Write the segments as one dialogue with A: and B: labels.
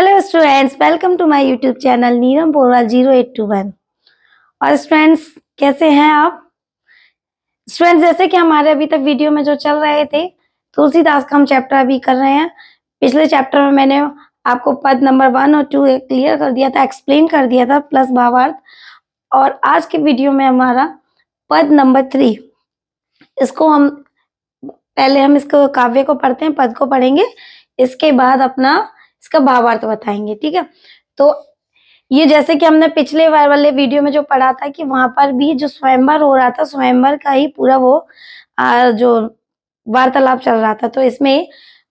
A: hello students welcome to my YouTube channel Neeram Porwal zero eight two one और students कैसे हैं आप स्टूडेंट्स जैसे कि हमारे अभी तक वीडियो में जो चल रहे थे तुलसीदास का हम चैप्टर अभी कर रहे हैं पिछले चैप्टर में मैंने आपको पद नंबर वन और टू क्लियर कर दिया था एक्सप्लेन कर दिया था प्लस भावार्थ और आज के वीडियो में हमारा पद नंबर थ्री इसको हम पहले हम इसको काव्य को पढ़ते हैं पद को पढ़ेंगे इसके बाद अपना इसका भावार्थ तो बताएंगे ठीक है तो ये जैसे कि हमने पिछले बार वाले वीडियो में जो पढ़ा था कि वहां पर भी जो स्वयंवर हो रहा था स्वयंवर का ही पूरा वो आ, जो वार्तालाप चल रहा था तो इसमें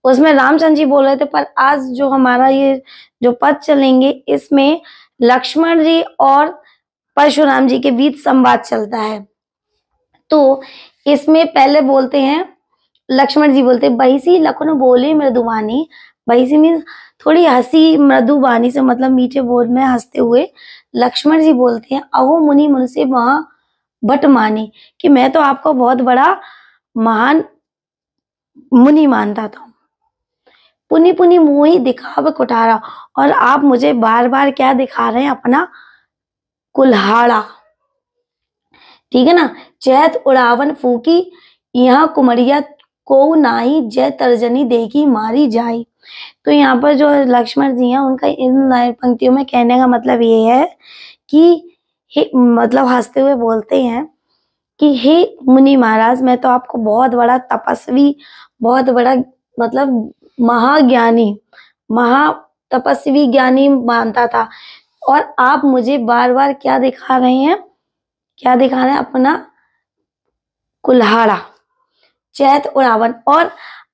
A: उसमें रामचंद्र जी बोल रहे थे पर आज जो हमारा ये जो पद चलेंगे इसमें लक्ष्मण जी और परशुराम जी के बीच संवाद चलता है तो इसमें पहले बोलते हैं लक्ष्मण जी बोलते बही सी लखन बोले मृदुवानी भाई सी मीन थोड़ी हंसी मृदु वाणी से मतलब मीठे बोल में हंसते हुए लक्ष्मण जी बोलते हैं अहो मुनि मुझसे महा बट मानी कि मैं तो आपको बहुत बड़ा महान मुनि मानता था पुनी पुनी मुंह ही दिखाव कुटारा और आप मुझे बार बार क्या दिखा रहे हैं अपना कुल्हाड़ा ठीक है ना चैत उड़ावन फूकी यहाँ कुमरिया को नाही जय तर्जनी देगी मारी जाई तो यहाँ पर जो लक्ष्मण जी हैं उनका इन पंक्तियों में कहने का मतलब ये है कि हे मतलब हंसते हुए बोलते हैं कि हे मुनि महाराज मैं तो आपको बहुत बड़ा तपस्वी बहुत बड़ा मतलब महाज्ञानी महा तपस्वी ज्ञानी मानता था और आप मुझे बार बार क्या दिखा रहे हैं क्या दिखा रहे हैं अपना कुल्हाड़ा चैत उड़ावन और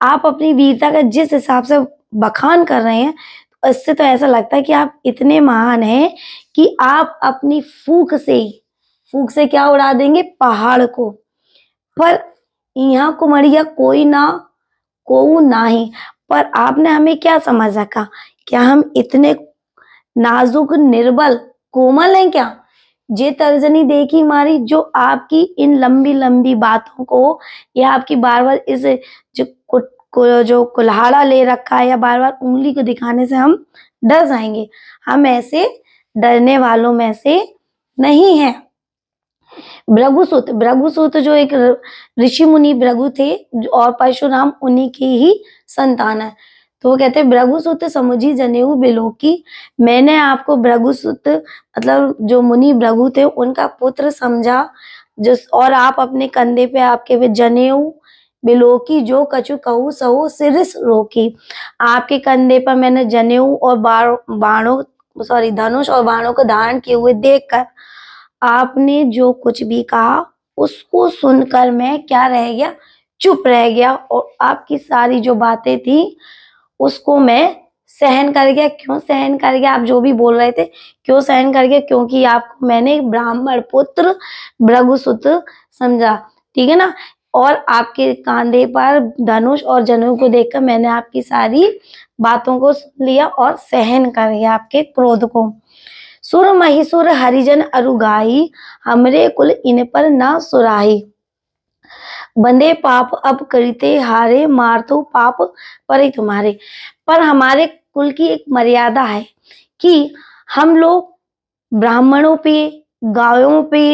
A: आप अपनी वीरता का जिस हिसाब से बखान कर रहे हैं तो इससे तो ऐसा लगता है कि आप इतने महान हैं कि आप अपनी फूक से ही फूक से क्या उड़ा देंगे पहाड़ को पर यहाँ कुमरिया कोई ना को ना ही पर आपने हमें क्या समझ रखा क्या हम इतने नाजुक निर्बल कोमल हैं क्या जे तर्जनी देखी मारी जो आपकी इन लंबी लंबी बातों को या आपकी बार बार इस जो जो कुल्हाड़ा ले रखा है या बार बार उंगली को दिखाने से हम डर जाएंगे हम ऐसे डरने वालों में से नहीं है भ्रगुसूत भ्रगुसूत जो एक ऋषि मुनि भ्रगु थे और परशुराम उन्हीं की ही संतान है तो वो कहते हैं भ्रगुसूत समुझी जनेऊ बिलोकी मैंने आपको भ्रगुसूत मतलब जो मुनि भ्रगु थे उनका पुत्र समझा जो और आप अपने कंधे पे आपके वे जनेऊ बिलोकी जो कछु कहू सहु सिरिस रोकी आपके कंधे पर मैंने जनेऊ और बाणों सॉरी धनुष और बाणों को धारण किए हुए देखकर आपने जो कुछ भी कहा उसको सुनकर मैं क्या रह गया चुप रह गया और आपकी सारी जो बातें थी उसको मैं सहन कर गया क्यों सहन कर गया आप जो भी बोल रहे थे क्यों सहन कर गया क्योंकि आपको मैंने ब्राह्मण पुत्र भ्रगुसुत समझा ठीक है ना और आपके कांधे पर धनुष और जनु को देखकर मैंने आपकी सारी बातों को सुन लिया और सहन कर लिया आपके क्रोध को सुर महिशुर हरिजन अरुगाई हमरे कुल इन पर न सुराही बंदे पाप अब करते हारे मार तो पाप पर ही तुम्हारे पर हमारे कुल की एक मर्यादा है कि हम लोग ब्राह्मणों पे गायों पे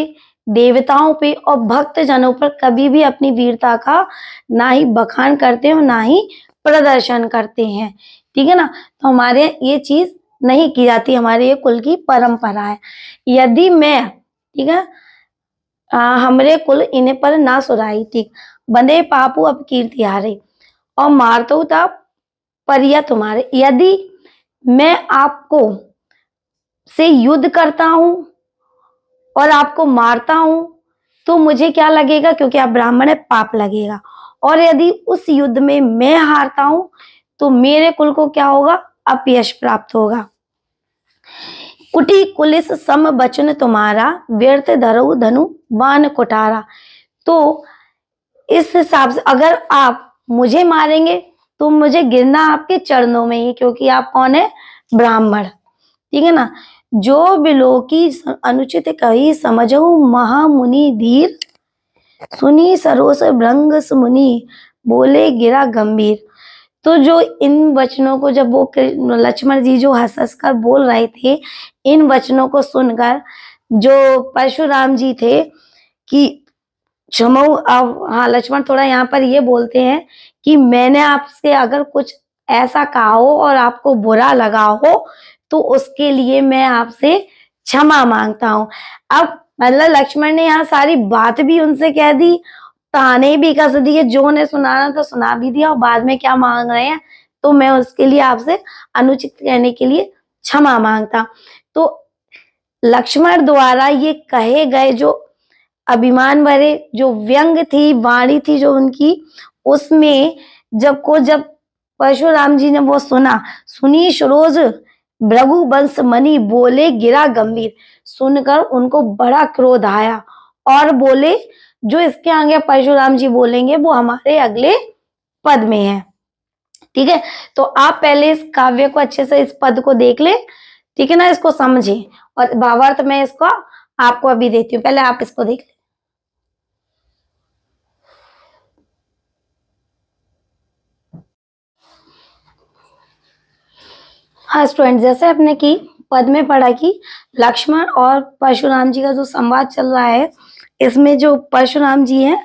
A: देवताओं पे और भक्त जनों पर कभी भी अपनी वीरता का ना ही बखान करते हैं ना ही प्रदर्शन करते हैं ठीक है ना तो हमारे ये चीज नहीं की जाती हमारे ये कुल की परंपरा है यदि मैं ठीक है हमारे कुल इन्हें पर ना सुराई ठीक बंदे पापू अब कीर्ति हारे और मारतो था परिया तुम्हारे यदि मैं आपको से युद्ध करता हूं और आपको मारता हूं तो मुझे क्या लगेगा क्योंकि आप ब्राह्मण है पाप लगेगा और यदि उस युद्ध में मैं हारता हूं तो मेरे कुल को क्या होगा अपयश प्राप्त होगा कुटी कुलिस सम बचन तुम्हारा व्यर्थ धरो धनु बान कुटारा तो इस हिसाब से अगर आप मुझे मारेंगे तो मुझे गिरना आपके चरणों में ही क्योंकि आप कौन है ब्राह्मण ठीक है ना जो बिलोकी अनुचित कही समझऊ महामुनि धीर सुनी सरोस भ्रंग मुनि बोले गिरा गंभीर तो जो इन वचनों को जब वो लक्ष्मण जी जो हंस हंस कर बोल रहे थे इन वचनों को सुनकर जो परशुराम जी थे कि क्षमऊ अब हाँ लक्ष्मण थोड़ा यहाँ पर ये बोलते हैं कि मैंने आपसे अगर कुछ ऐसा कहा हो और आपको बुरा लगा हो तो उसके लिए मैं आपसे क्षमा मांगता हूँ अब मतलब लक्ष्मण ने यहाँ सारी बात भी उनसे कह दी ताने भी कस दिए जो उन्हें सुनाना था सुना भी दिया और बाद में क्या मांग रहे हैं तो मैं उसके लिए आपसे अनुचित कहने के लिए क्षमा मांगता तो लक्ष्मण द्वारा ये कहे गए जो अभिमान भरे जो व्यंग थी वाणी थी जो उनकी उसमें जब को जब परशुराम जी ने वो सुना सुनी रोज भृगु मनी बोले गिरा गंभीर सुनकर उनको बड़ा क्रोध आया और बोले जो इसके आगे परशुराम जी बोलेंगे वो हमारे अगले पद में है ठीक है तो आप पहले इस काव्य को अच्छे से इस पद को देख ले ठीक है ना इसको समझे और भावार्थ में इसको आपको अभी देती हूँ पहले आप इसको देख ले हाँ स्टूडेंट जैसे आपने की पद में पढ़ा कि लक्ष्मण और परशुराम जी का जो संवाद चल रहा है इसमें जो परशुराम जी हैं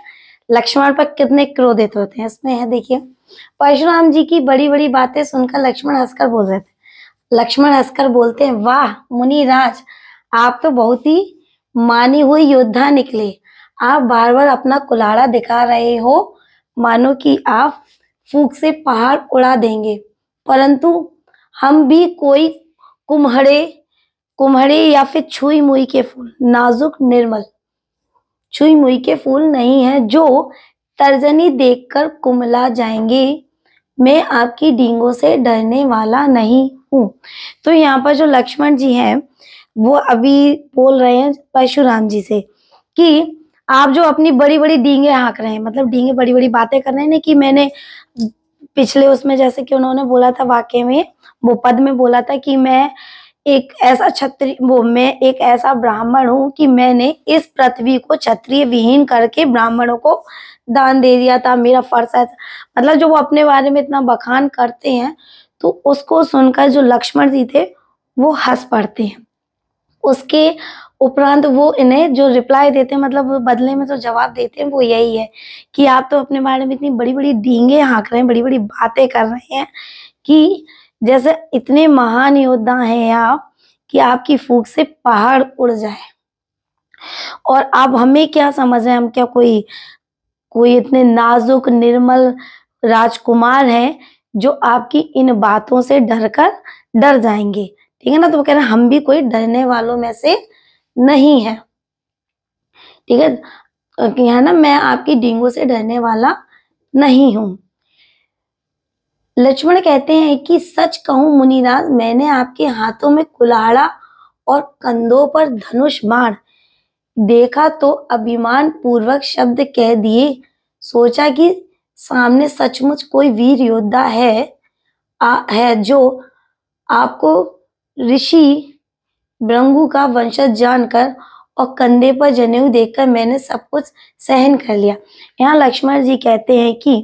A: लक्ष्मण पर कितने क्रोधित होते हैं इसमें है देखिए परशुराम जी की बड़ी बड़ी बातें सुनकर लक्ष्मण हंसकर बोल रहे थे लक्ष्मण हंसकर बोलते हैं वाह मुनि राज आप तो बहुत ही मानी हुई योद्धा निकले आप बार बार अपना कुलाड़ा दिखा रहे हो मानो कि आप फूक से पहाड़ उड़ा देंगे परंतु हम भी कोई कुम्हड़े कुम्हड़े या फिर छुई मुई के फूल नाजुक निर्मल छुई मुई के फूल नहीं है जो तर्जनी देखकर कुमला जाएंगे मैं आपकी डींगों से डरने वाला नहीं हूँ तो यहाँ पर जो लक्ष्मण जी हैं वो अभी बोल रहे हैं परशुराम जी से कि आप जो अपनी बड़ी बड़ी डींगे हाँक रहे हैं मतलब डींगे बड़ी बड़ी बातें कर रहे हैं ना कि मैंने पिछले उसमें जैसे कि उन्होंने बोला था वाक्य में वो पद में बोला था कि मैं एक ऐसा क्षत्रिय वो मैं एक ऐसा ब्राह्मण हूँ कि मैंने इस पृथ्वी को क्षत्रिय विहीन करके ब्राह्मणों को दान दे दिया था मेरा फर्ज ऐसा मतलब जो वो अपने बारे में इतना बखान करते हैं तो उसको सुनकर जो लक्ष्मण जी थे वो हंस पड़ते हैं उसके उपरांत वो इन्हें जो रिप्लाई देते हैं मतलब बदले में जो जवाब देते हैं वो यही है कि आप तो अपने बारे में इतनी बड़ी बड़ी डींगे हाँक रहे हैं बड़ी बड़ी बातें कर रहे हैं कि जैसे इतने महान योद्धा हैं आप कि आपकी फूक से पहाड़ उड़ जाए और आप हमें क्या समझ रहे हैं हम क्या कोई कोई इतने नाजुक निर्मल राजकुमार हैं जो आपकी इन बातों से डर कर डर जाएंगे ठीक है ना तो वो कह रहे हैं हम भी कोई डरने वालों में से नहीं है ठीक है कि है ना मैं आपकी डेंगू से डरने वाला नहीं हूं लक्ष्मण कहते हैं कि सच कहूं मुनिराज मैंने आपके हाथों में कुल्हाड़ा और कंधों पर धनुष बाण देखा तो अभिमान पूर्वक शब्द कह दिए सोचा कि सामने सचमुच कोई वीर योद्धा है आ, है जो आपको ऋषि ब्रंगु का वंशज जानकर और कंधे पर जनेऊ देखकर मैंने सब कुछ सहन कर लिया यहाँ लक्ष्मण जी कहते हैं कि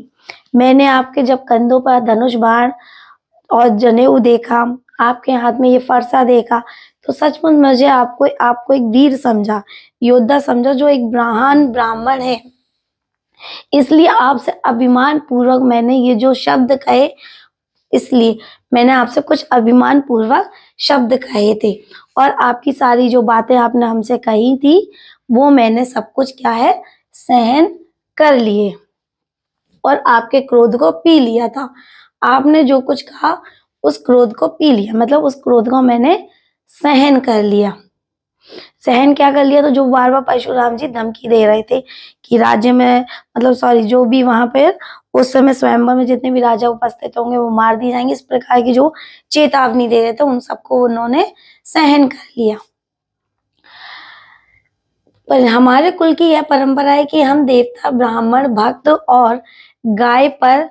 A: मैंने आपके जब कंधों पर धनुष बाण और जनेऊ देखा आपके हाथ में ये फरसा देखा तो सचमुच मुझे आपको आपको एक वीर समझा योद्धा समझा जो एक ब्राह्मण ब्राह्मण है इसलिए आपसे अभिमान पूर्वक मैंने ये जो शब्द कहे इसलिए मैंने आपसे कुछ अभिमान पूर्वक शब्द कहे थे और आपकी सारी जो बातें आपने हमसे कही थी वो मैंने सब कुछ क्या है सहन कर लिए और आपके क्रोध को पी लिया था आपने जो कुछ कहा उस क्रोध को पी लिया मतलब उस क्रोध को मैंने सहन कर लिया सहन क्या कर लिया तो जो बार बार परशुराम जी धमकी दे रहे थे कि राज्य में मतलब सॉरी जो भी वहां पर उस समय स्वयंवर में जितने भी राजा उपस्थित होंगे वो मार दिए जाएंगे इस प्रकार की जो चेतावनी दे रहे थे उन सबको उन्होंने सहन कर लिया पर हमारे कुल की यह परंपरा है कि हम देवता ब्राह्मण भक्त और गाय पर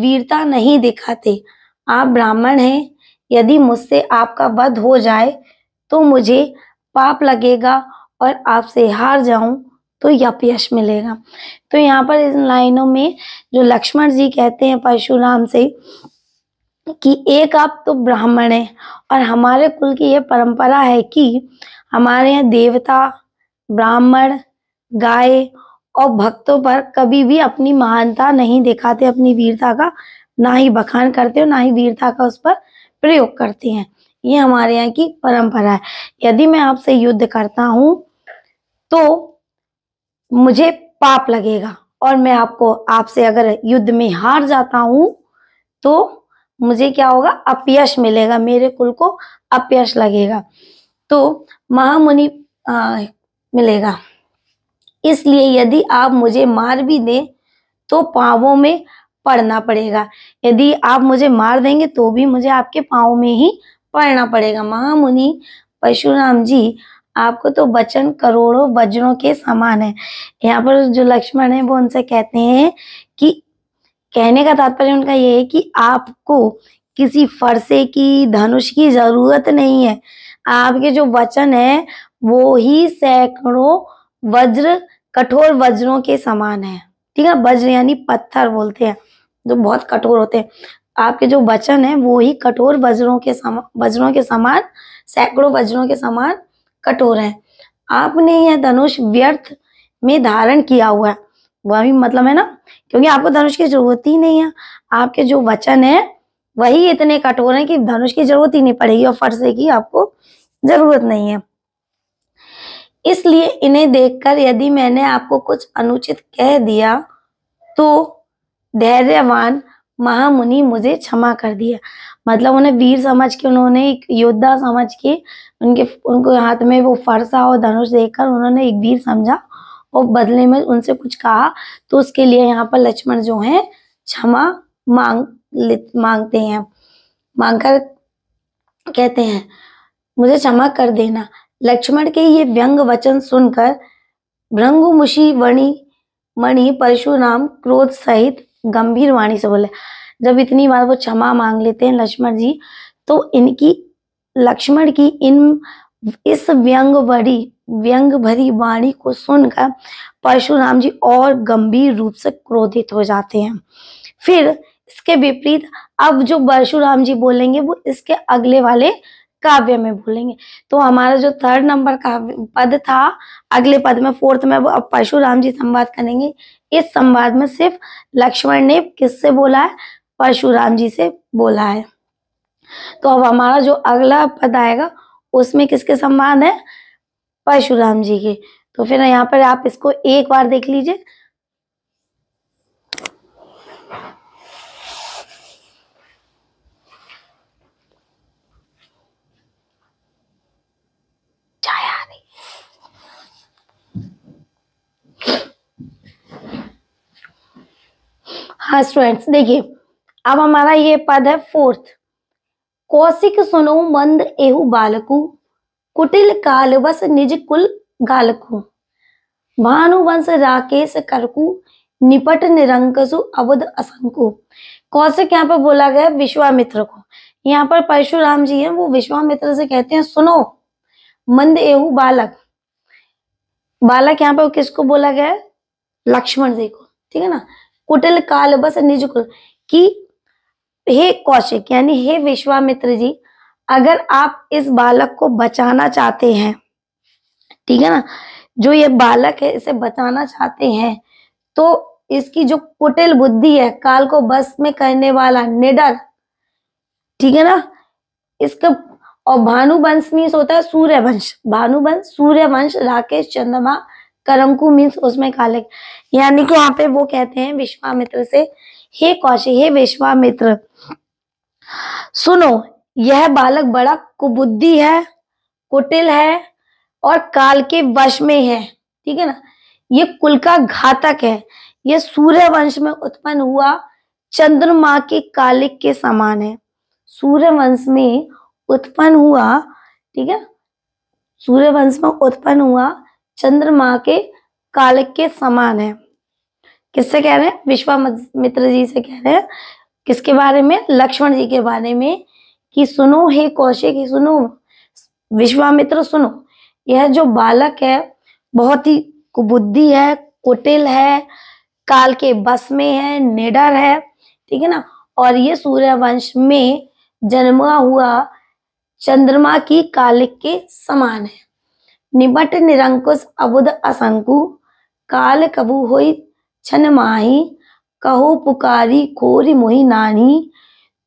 A: वीरता नहीं दिखाते आप ब्राह्मण हैं यदि मुझसे आपका वध हो जाए तो मुझे पाप लगेगा और आपसे हार जाऊं तो यप यश मिलेगा तो यहाँ पर इन लाइनों में जो लक्ष्मण जी कहते हैं परशुराम से कि एक आप तो ब्राह्मण है और हमारे कुल की यह परंपरा है कि हमारे यहाँ देवता ब्राह्मण गाय और भक्तों पर कभी भी अपनी महानता नहीं दिखाते अपनी वीरता का ना ही बखान करते हो ना ही वीरता का उस पर प्रयोग करते हैं ये हमारे यहाँ की परंपरा है यदि मैं आपसे युद्ध करता हूं तो मुझे पाप लगेगा और मैं आपको आपसे अगर युद्ध में हार जाता हूं तो मुझे क्या होगा अपयश मिलेगा मेरे कुल को अपयश लगेगा तो महामुनि मिलेगा इसलिए यदि आप मुझे मार भी दें तो पावों में पड़ना पड़ेगा यदि आप मुझे मार देंगे तो भी मुझे आपके पाँव में ही पढ़ना पड़ेगा महामुनि परशुराम जी आपको तो वचन करोड़ों वज्रों के समान है यहाँ पर जो लक्ष्मण है वो उनसे कहते हैं कि कहने का तात्पर्य उनका ये है कि आपको किसी फरसे की धनुष की जरूरत नहीं है आपके जो वचन है वो ही सैकड़ों वज्र कठोर वज्रों के समान है ठीक है वज्र यानी पत्थर बोलते हैं जो बहुत कठोर होते हैं आपके जो वचन है वो ही कठोर वज्रों के समान वज्रों के समान सैकड़ों वज्रों के समान कठोर है आपने यह धनुष व्यर्थ में धारण किया हुआ है वही मतलब है ना क्योंकि आपको धनुष की जरूरत ही नहीं है आपके जो वचन है वही इतने कठोर है कि धनुष की जरूरत ही नहीं पड़ेगी और फरसे की आपको जरूरत नहीं है इसलिए इन्हें देखकर यदि मैंने आपको कुछ अनुचित कह दिया तो धैर्यवान महामुनि मुझे क्षमा कर दिया मतलब उन्हें वीर समझ के उन्होंने एक योद्धा समझ के उनके उनको हाथ में वो फरसा और धनुष देखकर उन्होंने एक वीर समझा और बदले में उनसे कुछ कहा तो उसके लिए यहाँ पर लक्ष्मण जो है क्षमा मांग मांगते हैं मांग कर कहते हैं मुझे क्षमा कर देना लक्ष्मण के ये व्यंग वचन सुनकर भृंगुमुषी वणि मणि परशुराम क्रोध सहित गंभीर वाणी से बोले जब इतनी बार वो क्षमा मांग लेते हैं लक्ष्मण जी तो इनकी लक्ष्मण की इन इस व्यंग भरी व्यंग भरी वाणी को सुनकर परशुराम जी और गंभीर रूप से क्रोधित हो जाते हैं फिर इसके विपरीत अब जो परशुराम जी बोलेंगे वो इसके अगले वाले काव्य में बोलेंगे तो हमारा जो थर्ड नंबर काव्य पद था अगले पद में फोर्थ में अब परशुराम जी संवाद करेंगे इस संवाद में सिर्फ लक्ष्मण ने किससे बोला है परशुराम जी से बोला है तो अब हमारा जो अगला पद आएगा उसमें किसके संवाद है परशुराम जी के तो फिर यहाँ पर आप इसको एक बार देख लीजिए हाँ स्टूडेंट्स देखिए अब हमारा ये पद है फोर्थ कौशिक सुनो मंद एहु बालकु कुटिल काल बस निज कुल गालकु भानुवंश राकेश करकु निपट निरंकसु अवध असंकु कौशिक यहाँ पर बोला गया विश्वामित्र को यहाँ पर परशुराम जी हैं वो विश्वामित्र से कहते हैं सुनो मंद एहु बालक बालक यहाँ पर किसको बोला गया लक्ष्मण जी को ठीक है ना कुटिल काल बस निज कुल कि हे कौशिक यानी हे विश्वामित्र जी अगर आप इस बालक को बचाना चाहते हैं ठीक है ना जो ये बालक है इसे बचाना चाहते हैं तो इसकी जो कुटिल बुद्धि है काल को बस में करने वाला निडर ठीक है ना इसका और भानु वंश मीन्स होता है सूर्य वंश भानु वंश सूर्य वंश राकेश चंद्रमा करंकु मीन्स उसमें कालिक यानी कि यहाँ पे वो कहते हैं विश्वामित्र से हे कौशिक हे विश्वामित्र सुनो यह बालक बड़ा कुबुद्धि है कुटिल है और काल के वश में है ठीक है ना ये कुल का घातक है यह सूर्य वंश में उत्पन्न हुआ चंद्रमा के कालिक के समान है सूर्य वंश में उत्पन्न हुआ ठीक है सूर्य वंश में उत्पन्न हुआ चंद्रमा के काल के समान है किससे कह रहे हैं विश्वामित्र जी से कह रहे हैं किसके बारे में लक्ष्मण जी के बारे में कि सुनो हे कौशिक सुनो विश्वामित्र सुनो यह जो बालक है बहुत ही कुबुद्धि है कुटिल है काल के बस में है निडर है ठीक है ना और ये वंश में जन्मा हुआ चंद्रमा की कालिक के समान है निबट निरंकुश अबुद असंकु काल कबू हो छन माही कहो पुकारी खोरी मोहि नानी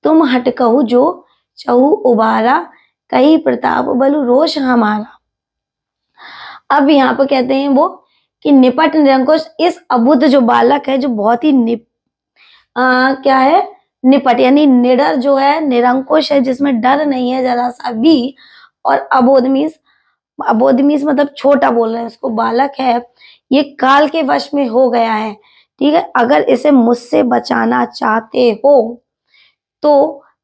A: तुम हट कहु जो चहु उबारा कही प्रताप बलु रोष हमारा अब यहाँ पर कहते हैं वो कि निपट निरंकुश इस अबुद्ध जो बालक है जो बहुत ही निप आ, क्या है निपट यानी निडर जो है निरंकुश है जिसमें डर नहीं है जरा सा भी और अबोध मीन्स अबोध मतलब छोटा बोल रहे हैं उसको बालक है ये काल के वश में हो गया है ठीक है अगर इसे मुझसे बचाना चाहते हो तो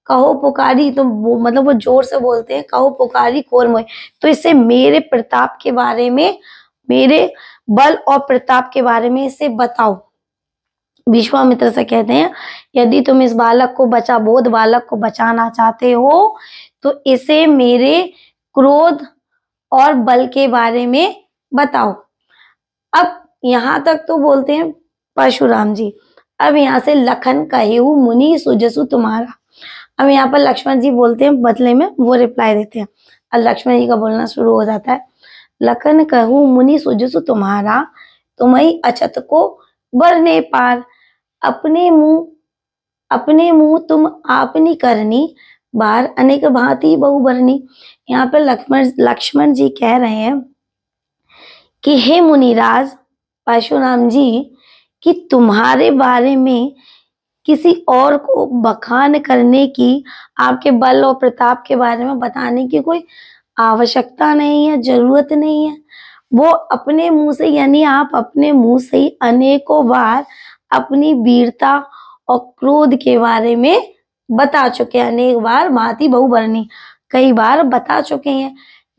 A: कहो पुकारी तो वो मतलब वो जोर से बोलते हैं कहो पुकारी कोर मोए तो इसे मेरे प्रताप के बारे में मेरे बल और प्रताप के बारे में इसे बताओ विश्वामित्र से कहते हैं यदि तुम इस बालक को बचा बोध बालक को बचाना चाहते हो तो इसे मेरे क्रोध और बल के बारे में बताओ अब यहाँ तक तो बोलते हैं परशुराम जी अब यहाँ से लखन कहे मुनि सुजसु तुम्हारा अब यहाँ पर लक्ष्मण जी बोलते हैं बदले में वो रिप्लाई देते हैं अब लक्ष्मण जी का बोलना शुरू हो जाता है लखन कहूँ मुनि सुजसु तुम्हारा तुम्हारी अछत को बरने पार अपने मुंह अपने मुंह तुम आपनी करनी बार अनेक भांति बहुवर्णी यहाँ पर लक्ष्मण लक्ष्मण जी कह रहे हैं कि हे मुनिराज पाशुराम जी कि तुम्हारे बारे में किसी और को बखान करने की आपके बल और प्रताप के बारे में बताने की कोई आवश्यकता नहीं है जरूरत नहीं है वो अपने मुंह से यानी आप अपने मुंह से ही अनेकों बार अपनी वीरता और क्रोध के बारे में बता चुके हैं अनेक बार माती बरनी कई बार बता चुके हैं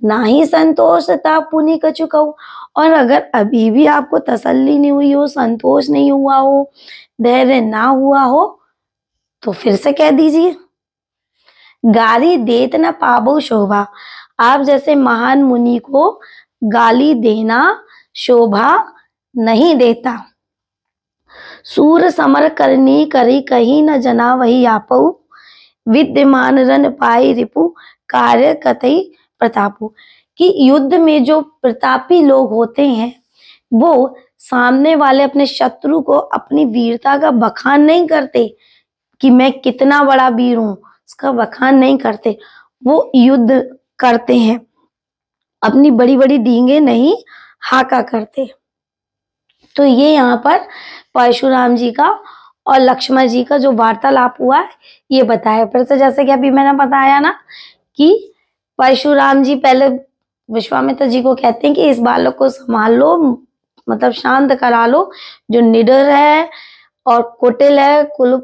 A: ना ही संतोष था पुण्य कछु कहू और अगर अभी भी आपको तसल्ली नहीं हुई हो संतोष नहीं हुआ हो धैर्य ना हुआ हो तो फिर से कह दीजिए गाली देत न पाबो शोभा आप जैसे महान मुनि को गाली देना शोभा नहीं देता सूर समर करनी करी कही न जना वही आपऊ विद्यमान रन पाई रिपु कार्य कतई प्रतापु कि युद्ध में जो प्रतापी लोग होते हैं वो सामने वाले अपने शत्रु को अपनी वीरता का बखान नहीं करते कि मैं कितना बड़ा वीर हूं उसका बखान नहीं करते वो युद्ध करते हैं अपनी बड़ी बड़ी डींगे नहीं हाका करते हैं तो ये यहाँ पर परशुराम जी का और लक्ष्मण जी का जो वार्तालाप हुआ है ये बताया फिर से जैसे कि अभी मैंने बताया ना कि परशुराम जी पहले विश्वामित्र जी को कहते हैं कि इस बालक को संभाल लो मतलब शांत करा लो जो निडर है और कुटिल है कुल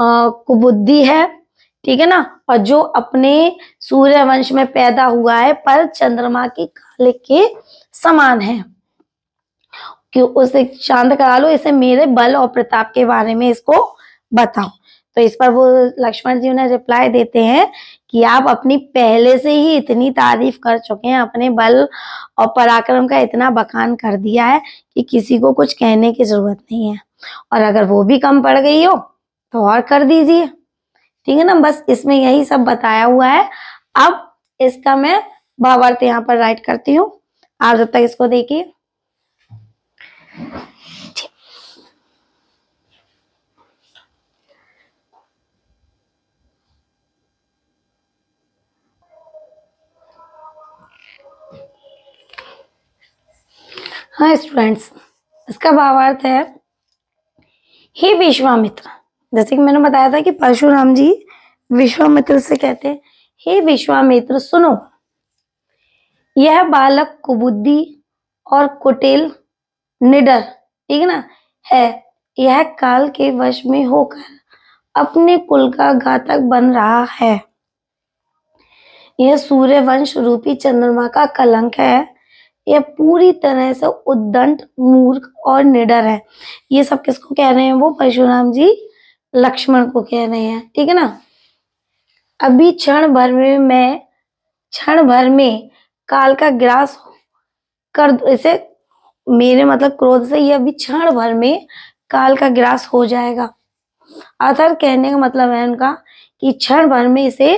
A: कुबुद्धि है ठीक है ना और जो अपने सूर्य वंश में पैदा हुआ है पर चंद्रमा की काले के समान है कि उसे शांत करा लो इसे मेरे बल और प्रताप के बारे में इसको बताओ तो इस पर वो लक्ष्मण जी उन्हें रिप्लाई देते हैं कि आप अपनी पहले से ही इतनी तारीफ कर चुके हैं अपने बल और पराक्रम का इतना बखान कर दिया है कि किसी को कुछ कहने की जरूरत नहीं है और अगर वो भी कम पड़ गई हो तो और कर दीजिए ठीक है ना बस इसमें यही सब बताया हुआ है अब इसका मैं भावार्थ यहाँ पर राइट करती हूँ आप जब तक इसको देखिए हाँ स्टूडेंट्स इसका भावार्थ है हे विश्वामित्र जैसे कि मैंने बताया था कि परशुराम जी विश्वामित्र से कहते हैं हे विश्वामित्र सुनो यह बालक कुबुद्धि और कुटिल निडर ठीक है ना है यह काल के वश में होकर अपने कुल का घातक बन रहा है यह वंश रूपी चंद्रमा का कलंक है यह पूरी तरह से उद्दंड मूर्ख और निडर है ये सब किसको कह रहे हैं वो परशुराम जी लक्ष्मण को कह रहे हैं ठीक है ना अभी क्षण भर में मैं क्षण भर में काल का ग्रास कर इसे मेरे मतलब क्रोध से यह अभी क्षण भर में काल का ग्रास हो जाएगा अथर कहने का मतलब है उनका कि क्षण भर में इसे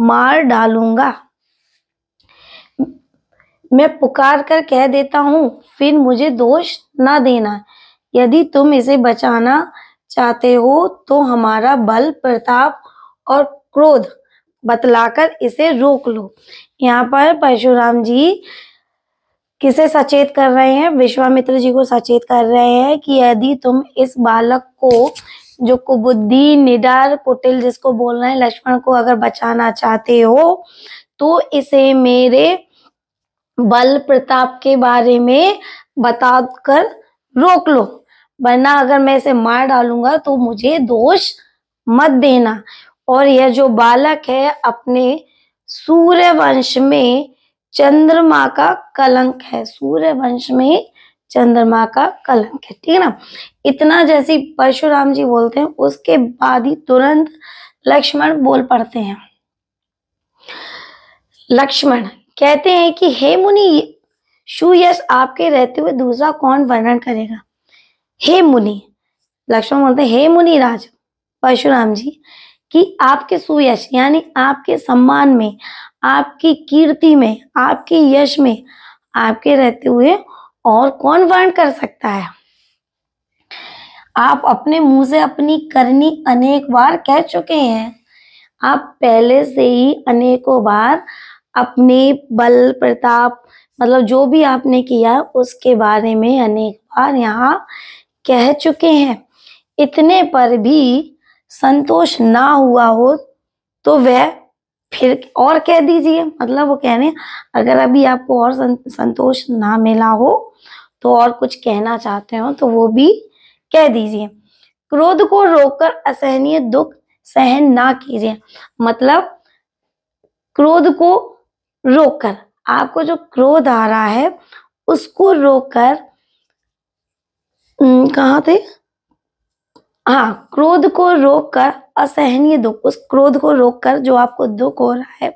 A: मार डालूंगा मैं पुकार कर कह देता हूं फिर मुझे दोष ना देना यदि तुम इसे बचाना चाहते हो तो हमारा बल प्रताप और क्रोध बतलाकर इसे रोक लो यहाँ पर परशुराम जी किसे सचेत कर रहे हैं विश्वामित्र जी को सचेत कर रहे हैं कि यदि तुम इस बालक को जो कुबुद्धि निडर कुटिल जिसको बोल रहे हैं लक्ष्मण को अगर बचाना चाहते हो तो इसे मेरे बल प्रताप के बारे में बता कर रोक लो वरना अगर मैं इसे मार डालूंगा तो मुझे दोष मत देना और यह जो बालक है अपने सूर्य वंश में चंद्रमा का कलंक है सूर्य वंश में चंद्रमा का कलंक है ठीक है ना इतना जैसे परशुराम जी बोलते हैं उसके बाद ही तुरंत लक्ष्मण बोल पड़ते हैं लक्ष्मण कहते हैं कि हे मुनि सुयश आपके रहते हुए दूसरा कौन वर्णन करेगा हे मुनि लक्ष्मण बोलते हैं हे मुनि राज परशुराम जी कि आपके सुयश यानी आपके सम्मान में आपकी कीर्ति में आपके यश में आपके रहते हुए और कौन वर्ण कर सकता है आप अपने मुंह से अपनी करनी अनेक बार कह चुके हैं आप पहले से ही अनेकों बार अपने बल प्रताप मतलब जो भी आपने किया उसके बारे में अनेक बार यहाँ कह चुके हैं इतने पर भी संतोष ना हुआ हो तो वह फिर और कह दीजिए मतलब वो कह रहे हैं अगर अभी आपको और संतोष ना मिला हो तो और कुछ कहना चाहते हो तो वो भी कह दीजिए क्रोध को रोककर असहनीय दुख सहन ना कीजिए मतलब क्रोध को रोककर आपको जो क्रोध आ रहा है उसको रोककर कहा थे हाँ क्रोध को रोक कर असहनीय दुख उस क्रोध को रोक कर जो आपको दुख हो रहा है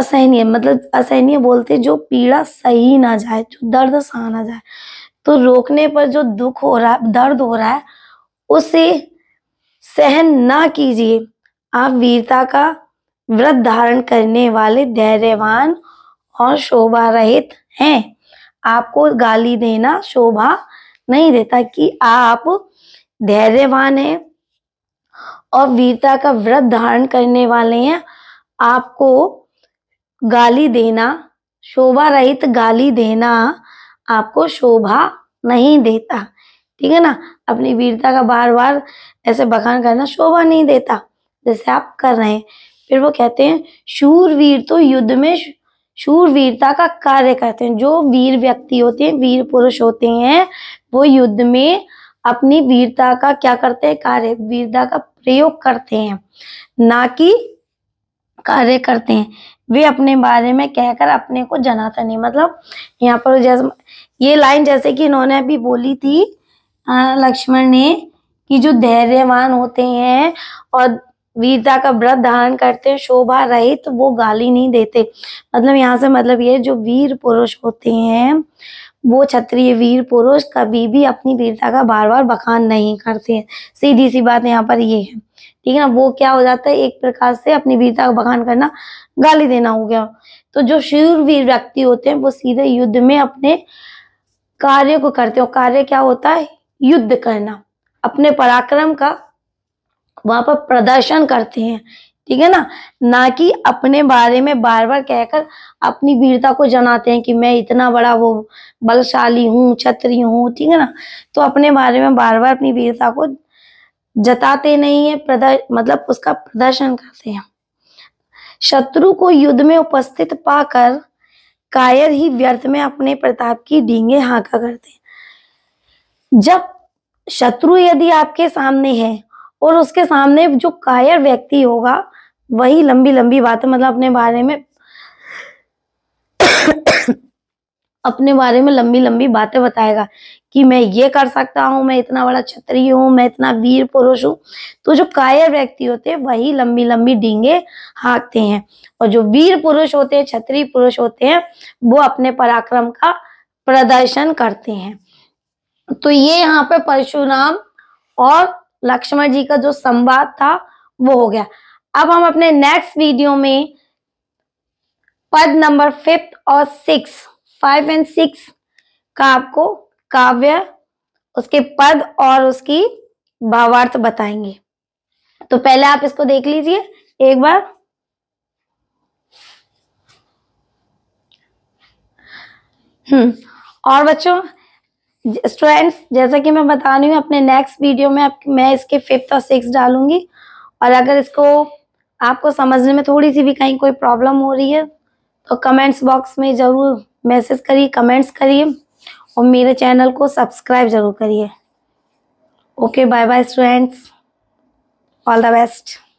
A: असहनीय मतलब असहनीय बोलते जो पीड़ा सही ना जाए जो दर्द सहा ना जाए तो रोकने पर जो दुख हो रहा है दर्द हो रहा है उसे सहन ना कीजिए आप वीरता का व्रत धारण करने वाले धैर्यवान और शोभा रहित हैं आपको गाली देना शोभा नहीं देता कि आप धैर्यवान है और वीरता का व्रत धारण करने वाले हैं आपको गाली देना शोभा रहित गाली देना आपको शोभा नहीं देता ठीक है ना अपनी वीरता का बार बार ऐसे बखान करना शोभा नहीं देता जैसे आप कर रहे हैं फिर वो कहते हैं शूरवीर तो युद्ध में शूरवीरता का कार्य करते हैं जो वीर व्यक्ति होते हैं वीर पुरुष होते हैं वो युद्ध में अपनी वीरता का क्या करते हैं कार्य वीरता का प्रयोग करते हैं ना कि कार्य करते हैं वे अपने बारे में कहकर अपने को जनाता नहीं मतलब यहाँ पर जैसे ये लाइन जैसे कि इन्होंने अभी बोली थी लक्ष्मण ने कि जो धैर्यवान होते हैं और वीरता का व्रत धारण करते हैं शोभा रहित तो वो गाली नहीं देते मतलब यहाँ से मतलब ये जो वीर पुरुष होते हैं वो क्षत्रिय वीर पुरुष कभी भी अपनी वीरता का बार बार बखान नहीं करते हैं सीधी सी बात यहाँ पर ये है ठीक है ना वो क्या हो जाता है एक प्रकार से अपनी वीरता का बखान करना गाली देना हो गया तो जो शूरवीर व्यक्ति होते हैं वो सीधे युद्ध में अपने कार्य को करते हैं कार्य क्या होता है युद्ध करना अपने पराक्रम का वहां पर प्रदर्शन करते हैं ठीक है ना ना कि अपने बारे में बार बार कहकर अपनी वीरता को जनाते हैं कि मैं इतना बड़ा वो बलशाली हूँ छत्री हूँ ठीक है ना तो अपने बारे में बार बार अपनी वीरता को जताते नहीं है मतलब उसका प्रदर्शन करते हैं शत्रु को युद्ध में उपस्थित पाकर कायर ही व्यर्थ में अपने प्रताप की डींगे हाका करते हैं जब शत्रु यदि आपके सामने है और उसके सामने जो कायर व्यक्ति होगा वही लंबी लंबी बातें मतलब अपने बारे में अपने बारे में लंबी लंबी बातें बताएगा कि मैं ये कर सकता हूँ मैं इतना बड़ा छत्री हूँ मैं इतना वीर पुरुष हूँ तो जो कायर व्यक्ति होते हैं वही लंबी लंबी डींगे हाँकते हैं और जो वीर पुरुष होते हैं छत्री पुरुष होते हैं वो अपने पराक्रम का प्रदर्शन करते हैं तो ये यहाँ पे परशुराम और लक्ष्मण जी का जो संवाद था वो हो गया अब हम अपने नेक्स्ट वीडियो में पद नंबर फिफ्थ और सिक्स फाइव एंड सिक्स का आपको काव्य उसके पद और उसकी भावार्थ बताएंगे तो पहले आप इसको देख लीजिए एक बार हम्म और बच्चों स्टूडेंट्स जैसा कि मैं बता रही हूँ अपने नेक्स्ट वीडियो में मैं इसके फिफ्थ और सिक्स डालूंगी और अगर इसको आपको समझने में थोड़ी सी भी कहीं कोई प्रॉब्लम हो रही है तो कमेंट्स बॉक्स में ज़रूर मैसेज करिए कमेंट्स करिए और मेरे चैनल को सब्सक्राइब ज़रूर करिए okay bye bye students all the best